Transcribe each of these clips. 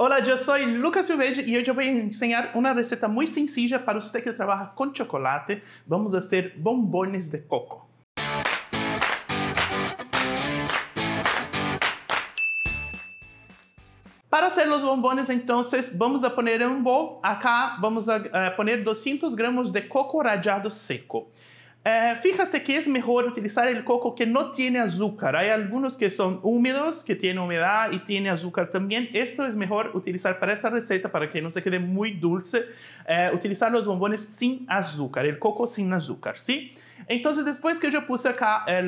Olá, eu sou Lucas Silveira e hoje eu vou ensinar enseñar receita receta muy sencilla para você que trabalha com chocolate. Vamos fazer bombones de coco. Para fazer os bombones, entonces, vamos a poner en bowl. Acá vamos a, a eh, poner 200 gramas de coco rallado seco. Eh, fíjate que es mejor utilizar el coco que no tiene azúcar. Hay algunos que son húmedos, que tienen humedad y tiene azúcar también. Esto es mejor utilizar para esta receta para que no se quede muy dulce. Eh, utilizar los bombones sin azúcar, el coco sin azúcar, ¿sí? sí Então depois que eu puse eh,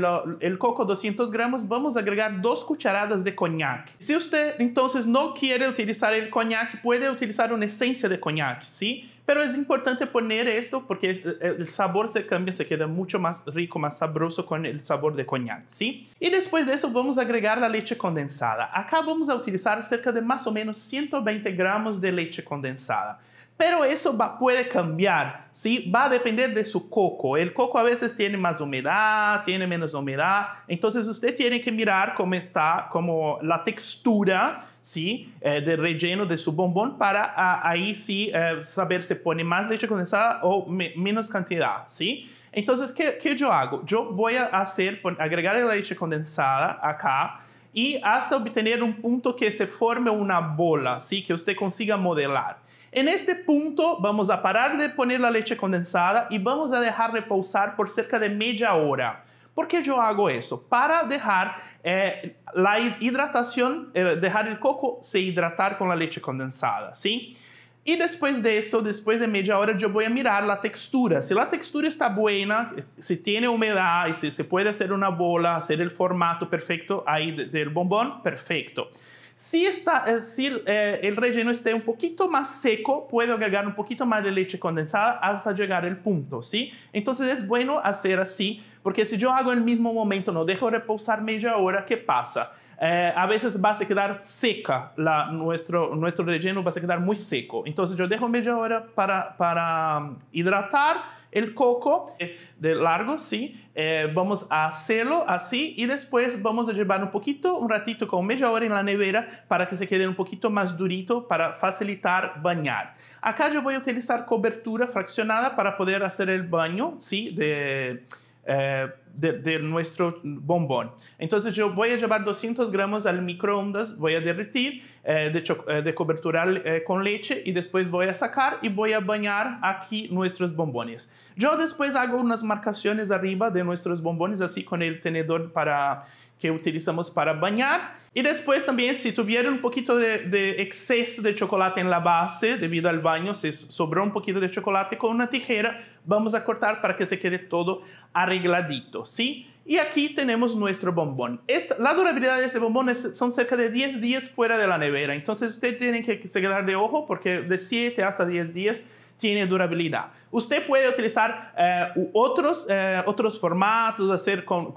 o coco 200 gramas, vamos agregar duas cucharadas de coñac. Se você, entonces não quiere utilizar o coñac, pode utilizar uma esencia de coñac, sim. Mas es importante poner isso, porque o eh, sabor se cambia, se queda muito mais rico, mais sabroso com o sabor de coñac, sim. E depois disso vamos agregar a leche condensada. Acá vamos a utilizar cerca de mais ou menos 120 gramas de leche condensada. Pero eso va, puede cambiar, ¿sí? Va a depender de su coco. El coco a veces tiene más humedad, tiene menos humedad. Entonces usted tiene que mirar cómo está, como la textura, ¿sí? Eh, del relleno de su bombón para ah, ahí sí eh, saber si pone más leche condensada o menos cantidad, ¿sí? Entonces, ¿qué, ¿qué yo hago? Yo voy a hacer, agregar la leche condensada acá y hasta obtener un punto que se forme una bola, ¿sí? que usted consiga modelar. En este punto vamos a parar de poner la leche condensada y vamos a dejar reposar por cerca de media hora. ¿Por qué yo hago eso? Para dejar eh, la hidratación, eh, dejar el coco se hidratar con la leche condensada, ¿sí? sí y después de eso, después de media hora, yo voy a mirar la textura. Si la textura está buena, si tiene humedad y si se puede hacer una bola, hacer el formato perfecto ahí del bombón, perfecto. Si, está, eh, si eh, el relleno esté un um poquito más seco, puedo agregar un um poquito más de leche condensada hasta llegar al punto, ¿sí? Entonces es bueno hacer así, porque si yo hago en el mismo momento, no dejo reposar media hora, ¿qué pasa? Eh, a veces va a quedar seca, la, nuestro, nuestro relleno va a quedar muy seco. Entonces yo dejo media hora para, para um, hidratar el coco eh, de largo, sí. Eh, vamos a hacerlo así y después vamos a llevar un poquito, un ratito, con media hora en la nevera para que se quede un poquito más durito para facilitar bañar. Acá yo voy a utilizar cobertura fraccionada para poder hacer el baño, sí, de... Eh, de, nuestro bombón. Entonces yo voy a llevar 200 gramos al microondas, voy a derretir, eh, de, eh, de, cobertura eh, con leche y después voy a sacar y voy a bañar aquí nuestros bombones. Yo después hago unas marcaciones arriba de nuestros bombones, así con el tenedor para, que utilizamos para bañar. Y después también si tuviera un poquito de, de, exceso de chocolate en la base debido al baño, si sobró un poquito de chocolate con una tijera, vamos a cortar para que se quede todo arregladito. ¿sí? Y aquí tenemos nuestro bombón. la durabilidad de ese bombón son cerca de 10 días fuera de la nevera. Entonces usted tiene que quedar de ojo porque de 7 hasta 10 días tiene durabilidad. Usted puede utilizar eh, otros, eh, otros formatos, hacer con,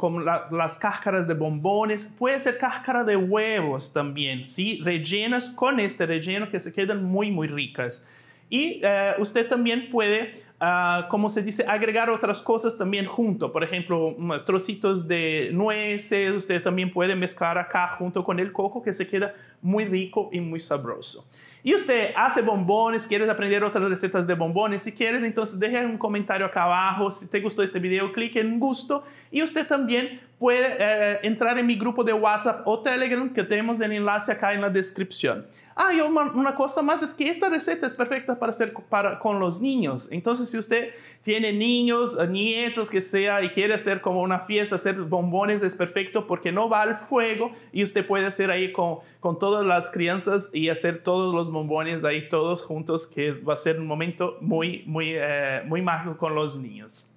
las cáscaras de bombones, puede ser cáscara de huevos también, ¿sí? Rellenas con este relleno que se quedan muy, muy ricas. Y eh, usted también puede Ah, como se dice, agregar otras cosas también junto. Por ejemplo, mm, trocitos de nueces, usted también puede mezclar acá junto con el coco que se queda muy rico y muy sabroso. Y usted hace bombones, quieres aprender otras recetas de bombones, si quieres, entonces deje un comentario acá abajo. Si te gustó este video, clique en gusto. Y usted también puede eh, entrar en mi grupo de WhatsApp o Telegram, que tenemos el enlace acá en la descripción. Ah, y una, una cosa más es que esta receta es perfecta para hacer para, con los niños. Entonces, si usted tiene niños, eh, nietos, que sea, y quiere hacer como una fiesta, hacer bombones, es perfecto porque no va al fuego y usted puede hacer ahí con, con todas las crianzas y hacer todos los bombones ahí todos juntos, que va a ser un momento muy, muy, eh, muy mágico con los niños.